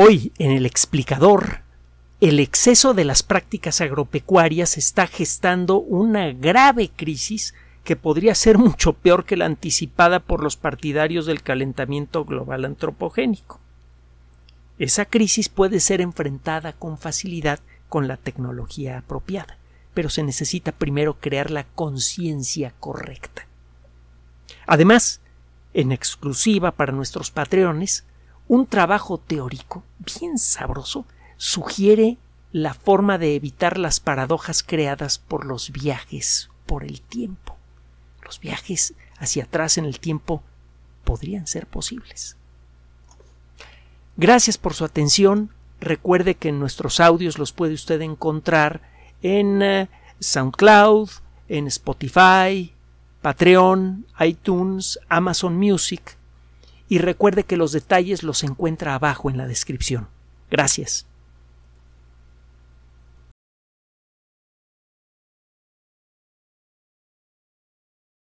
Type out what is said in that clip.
Hoy, en el explicador, el exceso de las prácticas agropecuarias está gestando una grave crisis que podría ser mucho peor que la anticipada por los partidarios del calentamiento global antropogénico. Esa crisis puede ser enfrentada con facilidad con la tecnología apropiada, pero se necesita primero crear la conciencia correcta. Además, en exclusiva para nuestros patreones, un trabajo teórico bien sabroso sugiere la forma de evitar las paradojas creadas por los viajes por el tiempo. Los viajes hacia atrás en el tiempo podrían ser posibles. Gracias por su atención. Recuerde que nuestros audios los puede usted encontrar en eh, SoundCloud, en Spotify, Patreon, iTunes, Amazon Music y recuerde que los detalles los encuentra abajo en la descripción. Gracias.